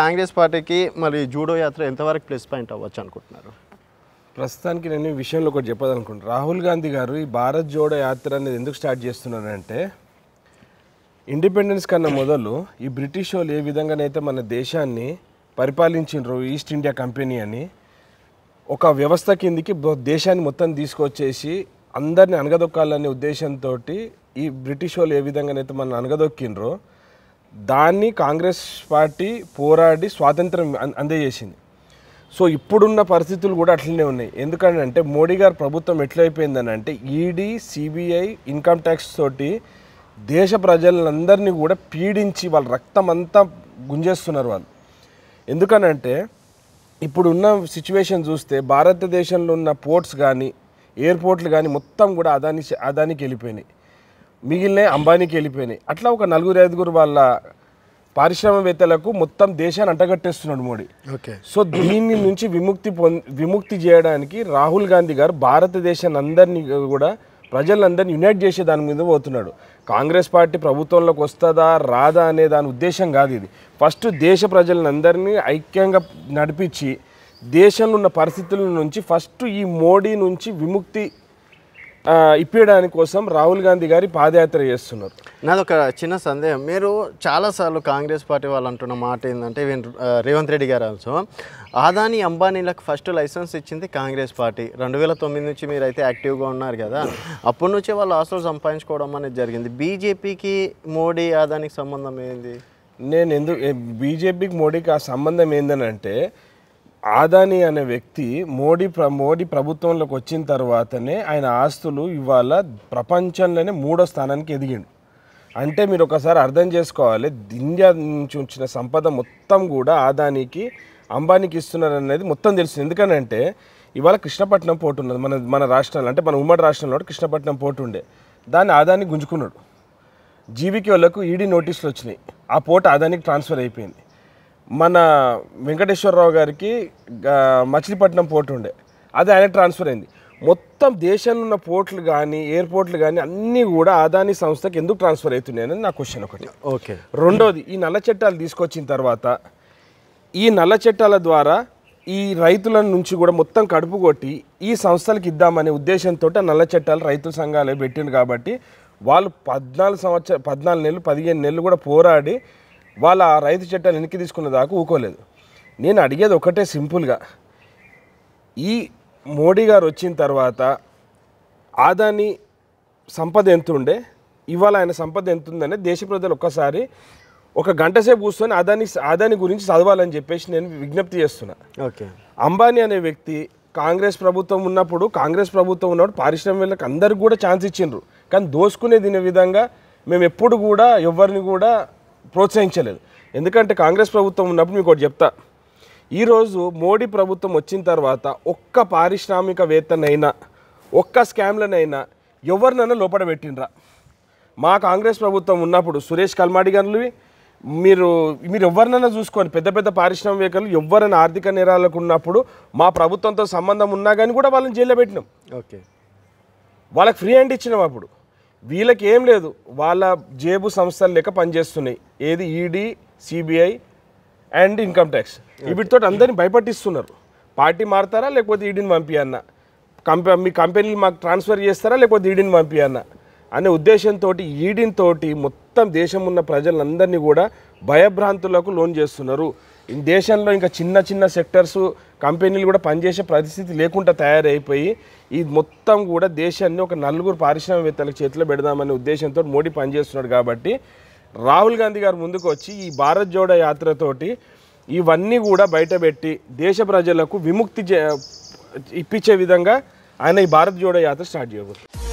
కాంగ్రెస్ పార్టీకి మరి జూడో యాత్ర ఎంతవరకు ప్లస్ పాయింట్ అవ్వచ్చు అనుకుంటున్నారు ప్రస్తుతానికి నేను ఈ విషయంలో ఒకటి చెప్పాలనుకుంటున్నాను రాహుల్ గాంధీ గారు ఈ భారత్ జోడో యాత్ర అనేది ఎందుకు స్టార్ట్ చేస్తున్నారంటే ఇండిపెండెన్స్ కన్నా మొదలు ఈ బ్రిటిష్ వాళ్ళు ఏ విధంగానైతే మన దేశాన్ని పరిపాలించినారు ఈస్ట్ ఇండియా కంపెనీ అని ఒక వ్యవస్థ కిందికి దేశాన్ని మొత్తం తీసుకొచ్చేసి అందరిని అనగదొక్కాలనే ఉద్దేశంతో ఈ బ్రిటిష్ వాళ్ళు ఏ విధంగానైతే మన అనగదొక్కినరో దాన్ని కాంగ్రెస్ పార్టీ పోరాడి స్వాతంత్రం అందజేసింది సో ఇప్పుడున్న పరిస్థితులు కూడా అట్లనే ఉన్నాయి ఎందుకంటే అంటే మోడీ గారు ప్రభుత్వం ఎట్లయిపోయిందని అంటే ఈడీ సిబిఐ ఇన్కమ్ ట్యాక్స్ తోటి దేశ ప్రజలందరినీ కూడా పీడించి వాళ్ళ రక్తం అంతా గుంజేస్తున్నారు వాళ్ళు ఎందుకనంటే ఇప్పుడున్న సిచ్యువేషన్ చూస్తే భారతదేశంలో ఉన్న పోర్ట్స్ కానీ ఎయిర్పోర్ట్లు కానీ మొత్తం కూడా అదాని అదానికి వెళ్ళిపోయినాయి మిగిలినవి అంబానీకి వెళ్ళిపోయినాయి అట్లా ఒక నలుగురు ఐదుగురు వాళ్ళ పారిశ్రామవేత్తలకు మొత్తం దేశాన్ని అంటగట్టేస్తున్నాడు మోడీ ఓకే సో దీని నుంచి విముక్తి విముక్తి చేయడానికి రాహుల్ గాంధీ గారు భారతదేశాన్ని అందరినీ కూడా ప్రజలందరినీ యునైట్ చేసే దాని మీద పోతున్నాడు కాంగ్రెస్ పార్టీ ప్రభుత్వంలోకి వస్తుందా రాదా అనే దాని ఉద్దేశం కాదు ఇది ఫస్ట్ దేశ ప్రజలందరినీ ఐక్యంగా నడిపించి దేశంలో ఉన్న పరిస్థితుల నుంచి ఫస్ట్ ఈ మోడీ నుంచి విముక్తి ఇప్పించడానికి కోసం రాహుల్ గాంధీ గారి పాదయాత్ర చేస్తున్నారు నాదొక చిన్న సందేహం మీరు చాలాసార్లు కాంగ్రెస్ పార్టీ వాళ్ళు అంటున్న మాట ఏంటంటే రేవంత్ రెడ్డి గారు ఆల్సో ఆదాని అంబానీలకు ఫస్ట్ లైసెన్స్ ఇచ్చింది కాంగ్రెస్ పార్టీ రెండు వేల తొమ్మిది నుంచి మీరు అయితే యాక్టివ్గా ఉన్నారు కదా అప్పటి నుంచే వాళ్ళు ఆస్తులు సంపాదించుకోవడం అనేది జరిగింది బీజేపీకి మోడీ ఆదానికి సంబంధం ఏంది నేను ఎందుకు బీజేపీకి మోడీకి ఆ సంబంధం ఏంటని అంటే ఆదాని అనే వ్యక్తి మోడీ ప్ర మోడీ ప్రభుత్వంలోకి వచ్చిన తర్వాతనే ఆయన ఆస్తులు ఇవాళ ప్రపంచంలోనే మూడో స్థానానికి ఎదిగిండు అంటే మీరు ఒకసారి అర్థం చేసుకోవాలి ఇండియా నుంచి వచ్చిన సంపద మొత్తం కూడా ఆదానికి అంబానీకి ఇస్తున్నారు అనేది మొత్తం తెలుస్తుంది ఎందుకనంటే ఇవాళ కృష్ణపట్నం పోర్టు ఉన్నది మన మన రాష్ట్రంలో అంటే మన ఉమ్మడి రాష్ట్రంలో కృష్ణపట్నం పోర్టు ఉండే దాన్ని ఆదాని గుంజుకున్నాడు జీవికి వాళ్ళకు ఈడీ నోటీసులు వచ్చినాయి ఆ పోటు ఆదానికి ట్రాన్స్ఫర్ అయిపోయింది మన వెంకటేశ్వరరావు గారికి మచిలీపట్నం పోర్టు ఉండే అది ఆయన ట్రాన్స్ఫర్ అయింది మొత్తం దేశంలో ఉన్న పోర్ట్లు కానీ ఎయిర్పోర్ట్లు కానీ అన్నీ కూడా అదాని సంస్థకి ఎందుకు ట్రాన్స్ఫర్ అనేది నా క్వశ్చన్ ఒకటి ఓకే రెండోది ఈ నల్ల చట్టాలు తీసుకొచ్చిన తర్వాత ఈ నల్ల చట్టాల ద్వారా ఈ రైతుల నుంచి కూడా మొత్తం కడుపు కొట్టి ఈ సంస్థలకు ఇద్దామనే ఉద్దేశంతో నల్ల చట్టాలు రైతు సంఘాలే పెట్టింది కాబట్టి వాళ్ళు పద్నాలుగు సంవత్సరాలు పద్నాలుగు నెలలు పదిహేను నెలలు కూడా పోరాడి వాళ్ళ రైతు చట్టాలు వెనక్కి తీసుకున్న దాకా ఊకోలేదు నేను అడిగేది ఒకటే సింపుల్గా ఈ మోడీ గారు వచ్చిన తర్వాత ఆదాని సంపద ఎంత ఉండే ఇవాళ ఆయన సంపద ఎంత ఉందనే దేశ ప్రజలు ఒక్కసారి ఒక గంట సేపు కూర్చొని ఆదాని ఆదాని గురించి చదవాలని చెప్పేసి నేను విజ్ఞప్తి చేస్తున్నా ఓకే అంబానీ అనే వ్యక్తి కాంగ్రెస్ ప్రభుత్వం ఉన్నప్పుడు కాంగ్రెస్ ప్రభుత్వం ఉన్నప్పుడు పారిశ్రామికులకు అందరికి కూడా ఛాన్స్ ఇచ్చిండ్రు కానీ దోసుకునే తినే విధంగా మేము ఎప్పుడు కూడా ఎవరిని కూడా ప్రోత్సహించలేదు ఎందుకంటే కాంగ్రెస్ ప్రభుత్వం ఉన్నప్పుడు మీకు ఒకటి చెప్తా ఈరోజు మోడీ ప్రభుత్వం వచ్చిన తర్వాత ఒక్క పారిశ్రామికవేత్తనైనా ఒక్క స్కామ్లనైనా ఎవరినైనా లోపల పెట్టినరా మా కాంగ్రెస్ ప్రభుత్వం ఉన్నప్పుడు సురేష్ కల్మాడి గారు మీరు మీరు ఎవరినైనా చూసుకోండి పెద్ద పెద్ద పారిశ్రామికవేత్తలు ఎవరైనా ఆర్థిక నేరాలకు ఉన్నప్పుడు మా ప్రభుత్వంతో సంబంధం ఉన్నా కానీ కూడా వాళ్ళని జైల్లో పెట్టినాం ఓకే వాళ్ళకి ఫ్రీ హ్యాండ్ ఇచ్చినాం అప్పుడు వీళ్ళకి ఏం లేదు వాళ్ళ జేబు సంస్థలు లెక్క పనిచేస్తున్నాయి ఏది ED CBI and income tax వీటితో అందరిని భయపట్టిస్తున్నారు పార్టీ మారుతారా లేకపోతే ఈడీని పంపియన్న కంపె మీ కంపెనీలు మాకు ట్రాన్స్ఫర్ చేస్తారా లేకపోతే ఈడీని పంపియన్న అనే ఉద్దేశంతో ఈడీని తోటి మొత్తం దేశం ఉన్న ప్రజలందరినీ కూడా భయభ్రాంతులకు లోన్ చేస్తున్నారు దేశంలో ఇంకా చిన్న చిన్న సెక్టర్స్ కంపెనీలు కూడా పనిచేసే పరిస్థితి లేకుండా తయారైపోయి ఈ మొత్తం కూడా దేశాన్ని ఒక నలుగురు పారిశ్రామికవేత్తల చేతిలో పెడదామనే ఉద్దేశంతో మోడీ పనిచేస్తున్నాడు కాబట్టి రాహుల్ గాంధీ గారు ముందుకు వచ్చి ఈ భారత్ జోడ యాత్రతోటి ఇవన్నీ కూడా బయటపెట్టి దేశ ప్రజలకు విముక్తి ఇప్పించే విధంగా ఆయన ఈ భారత్ జోడో యాత్ర స్టార్ట్ చేయబోతుంది